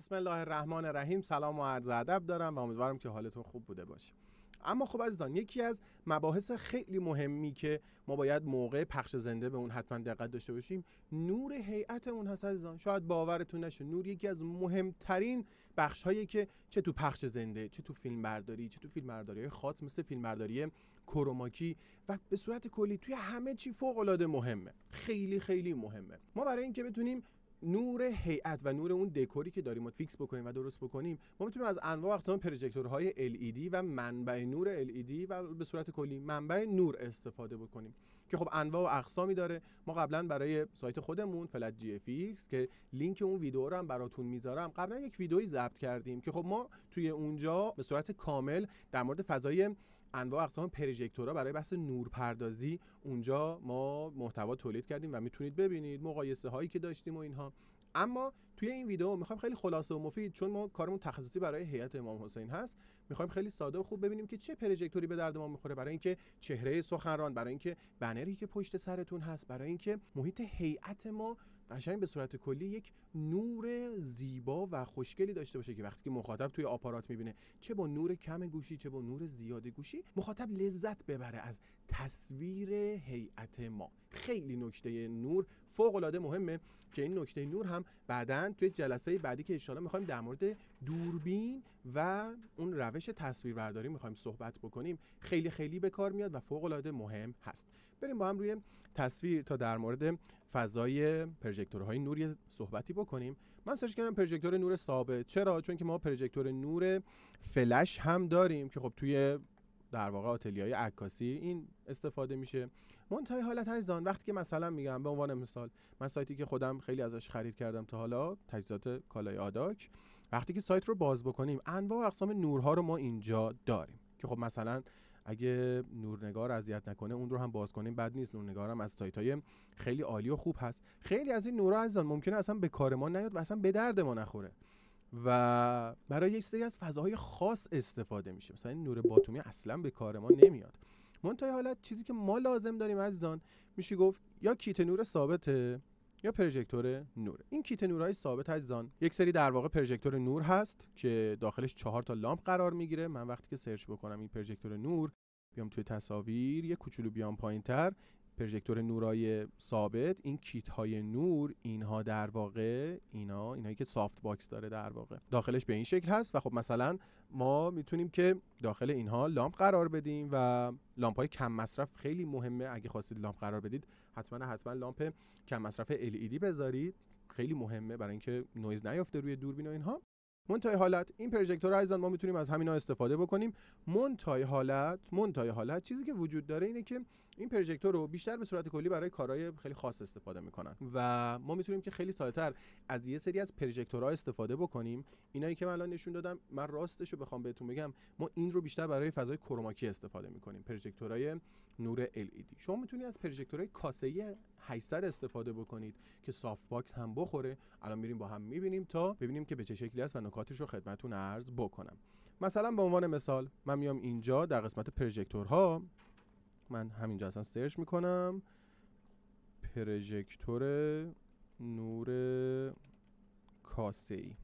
بسم الله الرحمن الرحیم سلام و عرض ادب دارم و امیدوارم که حالتون خوب بوده باشه اما خب عزیزان یکی از مباحث خیلی مهمی که ما باید موقع پخش زنده به اون حتما دقت داشته باشیم نور اون هست عزیزان شاید باورتون نشه نور یکی از مهمترین بخش که چه تو پخش زنده چه تو فیلم برداری چه تو فیلم برداری خاص مثل فیلم برداری کروماکی و به صورت کلی توی همه چی فوق العاده مهمه خیلی خیلی مهمه ما برای اینکه بتونیم نور هیئت و نور اون دکوری که داریم فیکس بکنیم و درست بکنیم ما میتونیم از انواع اقسام پروژکتورهای LED و منبع نور LED و به صورت کلی منبع نور استفاده بکنیم که خب انواع و اقسامی داره ما قبلا برای سایت خودمون فلت جی فیکس که لینک اون ویدیو رو هم براتون میذارم قبلا یک ویدیویی ضبط کردیم که خب ما توی اونجا به صورت کامل در مورد فضای انواع اقسام ها برای بحث نورپردازی اونجا ما محتوا تولید کردیم و میتونید ببینید مقایسه هایی که داشتیم و اینها اما توی این ویدیو میخوایم خیلی خلاصه و مفید چون ما کارمون تخصصی برای هیئت امام حسین هست میخوایم خیلی ساده و خوب ببینیم که چه پرژکتوری به درد ما میخوره برای اینکه چهره سخنران برای اینکه بنری که پشت سرتون هست برای اینکه محیط هیئت ما قشنگ به صورت کلی یک نور زیبا و خوشگلی داشته باشه که وقتی که مخاطب توی آپارات میبینه چه با نور کم گوشی چه با نور زیاد گوشی مخاطب لذت ببره از تصویر هیئت ما خیلی نکته نور فوق العاده مهمه که این نکته نور هم بعدا توی جلسه بعدی که ان میخوایم در مورد دوربین و اون روش تصویربرداری میخوایم صحبت بکنیم خیلی خیلی به کار میاد و فوق مهم هست بریم با هم روی تصویر تا در مورد فضای پروژکتورهای نوری صحبتی بکنیم من سرچ کردم پروژکتور نور ثابت چرا چون که ما پروژکتور نور فلش هم داریم که خب توی در واقع آتلیه های عکاسی این استفاده میشه منتهای حالت های زان وقتی که مثلا میگم به عنوان مثال من سایتی که خودم خیلی ازش خرید کردم تا حالا تجهیزات کالای آداک وقتی که سایت رو باز بکنیم انواع و اقسام نورها رو ما اینجا داریم که خب مثلا اگه نورنگار اذیت نکنه اون رو هم باز کنیم بد نیست نورنگار هم از سایت های خیلی عالی و خوب هست خیلی از این نورها از ممکنه اصلا به کار ما نیاد و اصلا به درد ما نخوره و برای یک سری از فضاهای خاص استفاده میشه مثلا این نور باتومی اصلا به کار ما نمیاد منتهی حالت چیزی که ما لازم داریم از میشه گفت یا کیت نور ثابته یا پروژکتور نور این کیت نورهای ثابت از یک سری در واقع پروژکتور نور هست که داخلش چهار تا لامپ قرار میگیره من وقتی که سرچ بکنم این پروژکتور نور بیام توی تصاویر یه کوچولو بیام پایینتر پروژکتور نورای ثابت این کیت های نور اینها در واقع اینا اینایی که سافت باکس داره در واقع داخلش به این شکل هست و خب مثلا ما میتونیم که داخل اینها لامپ قرار بدیم و لامپ های کم مصرف خیلی مهمه اگه خواستید لامپ قرار بدید حتما حتما لامپ کم مصرف LED بذارید خیلی مهمه برای اینکه نویز نیفته روی دوربین و اینها منتهای حالت این پروژکتور رو ما میتونیم از همینا استفاده بکنیم منتهای حالت منتهای حالت چیزی که وجود داره اینه که این پروژکتور رو بیشتر به صورت کلی برای کارهای خیلی خاص استفاده میکنن و ما میتونیم که خیلی سایتر از یه سری از پروژکتورها استفاده بکنیم اینایی که من الان نشون دادم من راستش رو بخوام بهتون بگم ما این رو بیشتر برای فضای کروماکی استفاده میکنیم پروژکتورهای نور LED شما میتونید از پروژکتورهای کاسه 800 استفاده بکنید که سافت باکس هم بخوره الان میریم با هم میبینیم تا ببینیم که به چه شکلی است و نکاتش رو خدمتتون عرض بکنم مثلا به عنوان مثال من میام اینجا در قسمت پروژکتورها من همینجا اصلا سرچ میکنم پرژکتور نور کاسه ای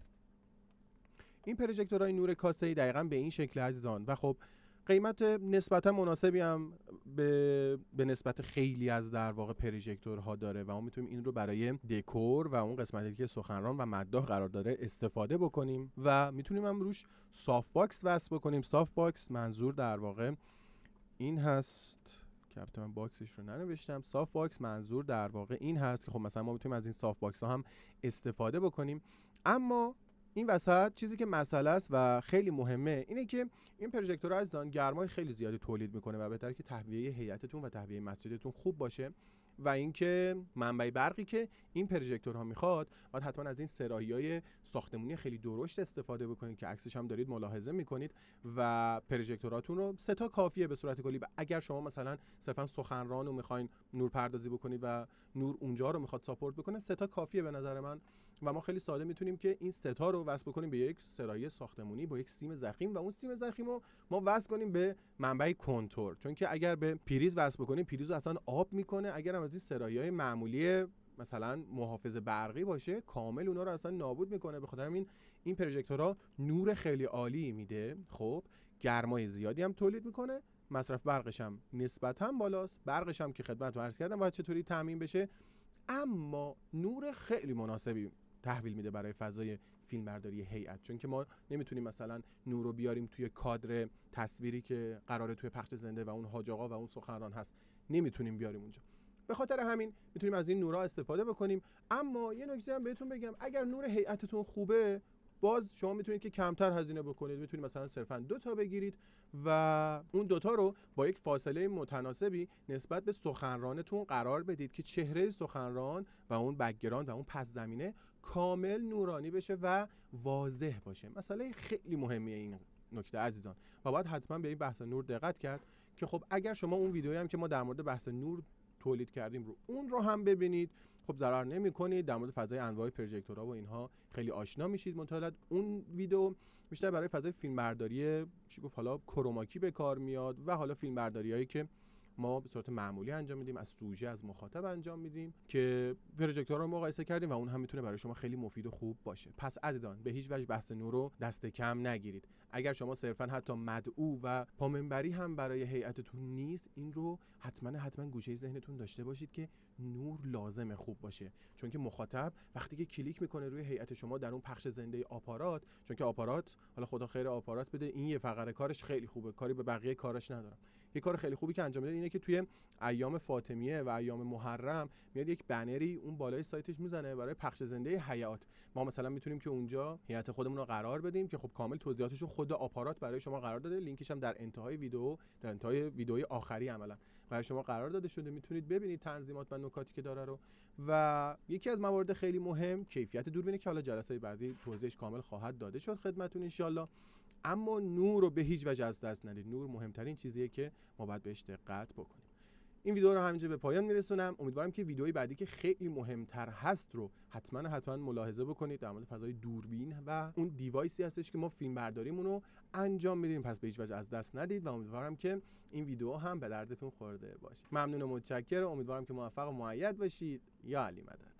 این های نور کاسه ای دقیقا به این شکل عزیزان و خب قیمت نسبتا مناسبی هم به, نسبت خیلی از در واقع ها داره و ما میتونیم این رو برای دکور و اون قسمتی که سخنران و مداح قرار داره استفاده بکنیم و میتونیم هم روش سافت باکس وصل بکنیم سافت باکس منظور در واقع این هست که البته من باکسش رو ننوشتم صاف باکس منظور در واقع این هست که خب مثلا ما میتونیم از این صاف باکس ها هم استفاده بکنیم اما این وسط چیزی که مسئله است و خیلی مهمه اینه که این پروژکتور عزیزان گرمای خیلی زیادی تولید میکنه و بهتره که تهویه هیئتتون و تهویه مسجدتون خوب باشه و اینکه منبع برقی که این پروژکتورها میخواد باید حتما از این سرایی های ساختمونی خیلی درشت استفاده بکنید که عکسش هم دارید ملاحظه میکنید و پروژکتوراتون رو سه تا کافیه به صورت کلی اگر شما مثلا صرفا سخنران رو میخواین نور پردازی بکنید و نور اونجا رو میخواد ساپورت بکنه سه تا کافیه به نظر من و ما خیلی ساده میتونیم که این ستا رو وصل بکنیم به یک سرایه ساختمونی با یک سیم زخیم و اون سیم زخیم رو ما وصل کنیم به منبع کنتور چون که اگر به پریز وصل بکنیم پریز رو اصلا آب میکنه اگر هم از این سرایه های معمولی مثلا محافظ برقی باشه کامل اونا رو اصلا نابود میکنه به خاطر این این ها نور خیلی عالی میده خب گرمای زیادی هم تولید میکنه مصرف برقش هم نسبتا بالاست برقش هم که خدمت عرض کردم باید چطوری تعمین بشه اما نور خیلی مناسبی تحویل میده برای فضای فیلمبرداری هیئت چون که ما نمیتونیم مثلا نور رو بیاریم توی کادر تصویری که قراره توی پخش زنده و اون حاج و اون سخنران هست نمیتونیم بیاریم اونجا به خاطر همین میتونیم از این نورا استفاده بکنیم اما یه نکته هم بهتون بگم اگر نور هیئتتون خوبه باز شما میتونید که کمتر هزینه بکنید میتونید مثلا صرفا دو تا بگیرید و اون دوتا رو با یک فاصله متناسبی نسبت به سخنرانتون قرار بدید که چهره سخنران و اون و اون پس زمینه کامل نورانی بشه و واضح باشه مسئله خیلی مهمیه این نکته عزیزان و باید حتما به این بحث نور دقت کرد که خب اگر شما اون ویدیویی هم که ما در مورد بحث نور تولید کردیم رو اون رو هم ببینید خب ضرر نمی کنید در مورد فضای انواع پروژکتورها و اینها خیلی آشنا میشید منتها اون ویدیو بیشتر برای فضای فیلمبرداری چی گفت حالا کروماکی به کار میاد و حالا هایی که ما به صورت معمولی انجام میدیم از سوژه از مخاطب انجام میدیم که پروژکتور رو مقایسه کردیم و اون هم میتونه برای شما خیلی مفید و خوب باشه پس عزیزان به هیچ وجه بحث نور رو دست کم نگیرید اگر شما صرفا حتی مدعو و پامنبری هم برای هیئتتون نیست این رو حتما حتما گوشه ذهنتون داشته باشید که نور لازم خوب باشه چون که مخاطب وقتی که کلیک میکنه روی هیئت شما در اون پخش زنده آپارات چون که آپارات حالا خدا خیر آپارات بده این یه فقره کارش خیلی خوبه کاری به بقیه کارش ندارم یه کار خیلی خوبی که انجام میده اینه که توی ایام فاطمیه و ایام محرم میاد یک بنری اون بالای سایتش میزنه برای پخش زنده حیات ما مثلا میتونیم که اونجا هیئت خودمون رو قرار بدیم که خب کامل توضیحاتش رو خود آپارات برای شما قرار داده لینکش هم در انتهای ویدیو در انتهای ویدیوی آخری عملا برای شما قرار داده شده میتونید ببینید تنظیمات و نکاتی که داره رو و یکی از موارد خیلی مهم کیفیت دوربینه که حالا جلسه بعدی توضیحش کامل خواهد داده شد خدمتون انشالله اما نور رو به هیچ وجه از دست ندید نور مهمترین چیزیه که ما باید بهش دقت بکنیم این ویدیو رو همینجا به پایان میرسونم امیدوارم که ویدیوی بعدی که خیلی مهمتر هست رو حتما حتما ملاحظه بکنید در مورد فضای دوربین و اون دیوایسی هستش که ما فیلم برداریمون رو انجام میدیم پس به هیچ وجه از دست ندید و امیدوارم که این ویدیو هم به دردتون خورده باشه ممنون و متشکرم امیدوارم که موفق و معید باشید یا علی مدد